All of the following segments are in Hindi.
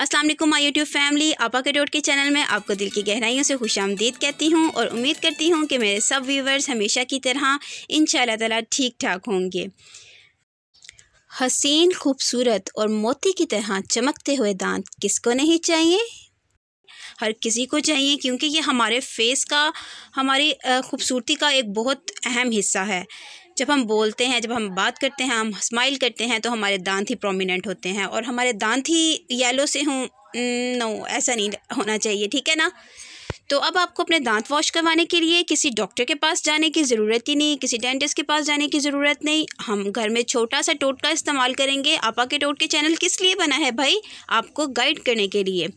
अस्सलाम वालेकुम माय यूट्यूब फैमिली आपा के डॉट के चैनल में आपको दिल की गहराइयों से खुश आमदीद कहती हूँ और उम्मीद करती हूँ कि मेरे सब व्यूवर्स हमेशा की तरह इन ताला ठीक ठाक होंगे हसीन खूबसूरत और मोती की तरह चमकते हुए दांत किसको नहीं चाहिए हर किसी को चाहिए क्योंकि ये हमारे फेस का हमारी खूबसूरती का एक बहुत अहम हिस्सा है जब हम बोलते हैं जब हम बात करते हैं हम स्माइल करते हैं तो हमारे दांत ही प्रोमिनेंट होते हैं और हमारे दांत ही येलो से हों नो ऐसा नहीं होना चाहिए ठीक है ना तो अब आपको अपने दांत वॉश करवाने के लिए किसी डॉक्टर के पास जाने की ज़रूरत ही नहीं किसी डेंटिस्ट के पास जाने की ज़रूरत नहीं हम घर में छोटा सा टोट का इस्तेमाल करेंगे आपा के टोट के चैनल किस लिए बना है भाई आपको गाइड करने के लिए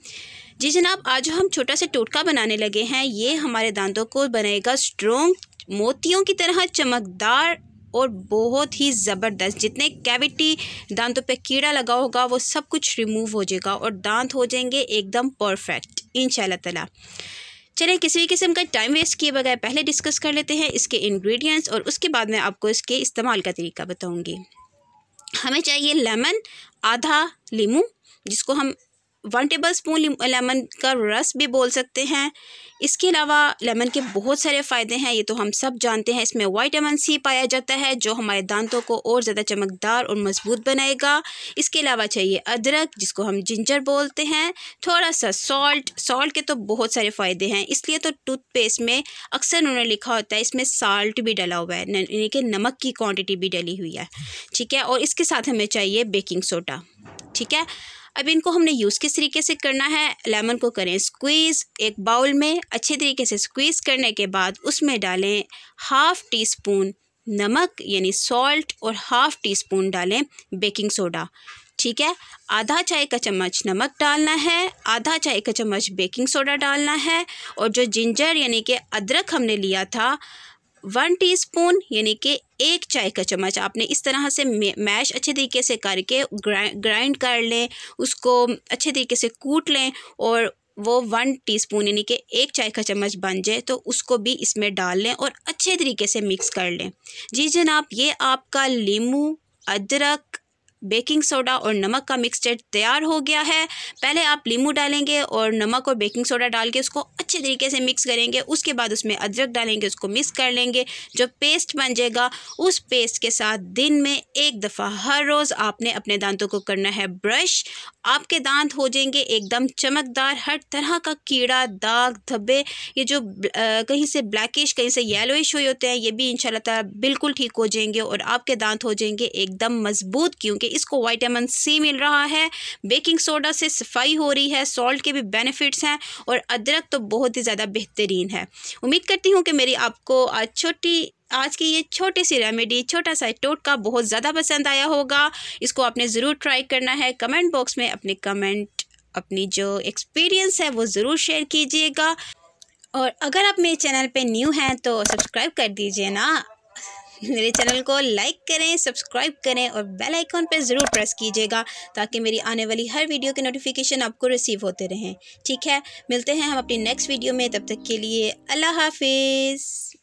जी जनाब आज हम छोटा सा टोटका बनाने लगे हैं ये हमारे दांतों को बनाएगा स्ट्रोंग मोतियों की तरह चमकदार और बहुत ही ज़बरदस्त जितने कैविटी दांतों पे कीड़ा लगा होगा वो सब कुछ रिमूव हो जाएगा और दांत हो जाएंगे एकदम परफेक्ट इन ताला चलिए किसी भी किस्म का टाइम वेस्ट किए बगैर पहले डिस्कस कर लेते हैं इसके इंग्रेडिएंट्स और उसके बाद मैं आपको इसके इस्तेमाल का तरीका बताऊँगी हमें चाहिए लेमन आधा लीमू जिसको हम वन टेबल स्पून लेमन का रस भी बोल सकते हैं इसके अलावा लेमन के बहुत सारे फ़ायदे हैं ये तो हम सब जानते हैं इसमें वाइटामिन सी पाया जाता है जो हमारे दांतों को और ज़्यादा चमकदार और मजबूत बनाएगा इसके अलावा चाहिए अदरक जिसको हम जिंजर बोलते हैं थोड़ा सा सॉल्ट सॉल्ट के तो बहुत सारे फ़ायदे हैं इसलिए तो टूथपेस्ट में अक्सर उन्होंने लिखा होता है इसमें साल्ट भी डला हुआ है यानी कि नमक की क्वान्टिटी भी डली हुई है ठीक है और इसके साथ हमें चाहिए बेकिंग सोडा ठीक है अब इनको हमने यूज़ किस तरीके से करना है लेमन को करें स्क्वीज़ एक बाउल में अच्छे तरीके से स्क्वीज़ करने के बाद उसमें डालें हाफ़ टी स्पून नमक यानी सॉल्ट और हाफ़ टी स्पून डालें बेकिंग सोडा ठीक है आधा चाय का चम्मच नमक डालना है आधा चाय का चम्मच बेकिंग सोडा डालना है और जो जिंजर यानी कि अदरक हमने लिया था वन टीस्पून यानी कि एक चाय का चम्मच आपने इस तरह से मैश अच्छे तरीके से करके ग्राइंड कर लें उसको अच्छे तरीके से कूट लें और वो वन टीस्पून यानी कि एक चाय का चम्मच बन जाए तो उसको भी इसमें डाल लें और अच्छे तरीके से मिक्स कर लें जी जनाब ये आपका लीमू अदरक बेकिंग सोडा और नमक का मिक्सचर तैयार हो गया है पहले आप लीमू डालेंगे और नमक और बेकिंग सोडा डाल के उसको अच्छे तरीके से मिक्स करेंगे उसके बाद उसमें अदरक डालेंगे उसको मिक्स कर लेंगे जो पेस्ट बन जाएगा उस पेस्ट के साथ दिन में एक दफ़ा हर रोज़ आपने अपने दांतों को करना है ब्रश आपके दांत हो जाएंगे एकदम चमकदार हर तरह का कीड़ा दाग धब्बे ये जो कहीं से ब्लैकिश कहीं से येलोइश हुए होते हैं ये भी इन बिल्कुल ठीक हो जाएंगे और आपके दांत हो जाएंगे एकदम मजबूत क्योंकि इसको वाइटामिन सी मिल रहा है बेकिंग सोडा से सफाई हो रही है सॉल्ट के भी बेनिफिट्स हैं और अदरक तो बहुत ही ज़्यादा बेहतरीन है उम्मीद करती हूँ कि मेरी आपको आज छोटी आज की ये छोटी सी रेमेडी छोटा सा टोटका बहुत ज़्यादा पसंद आया होगा इसको आपने ज़रूर ट्राई करना है कमेंट बॉक्स में अपने कमेंट अपनी जो एक्सपीरियंस है वो ज़रूर शेयर कीजिएगा और अगर आप मेरे चैनल पे न्यू हैं तो सब्सक्राइब कर दीजिए ना मेरे चैनल को लाइक करें सब्सक्राइब करें और बेल आइकॉन पर ज़रूर प्रेस कीजिएगा ताकि मेरी आने वाली हर वीडियो के नोटिफिकेशन आपको रिसीव होते रहें ठीक है मिलते हैं हम अपनी नेक्स्ट वीडियो में तब तक के लिए अल्लाह हाफिज़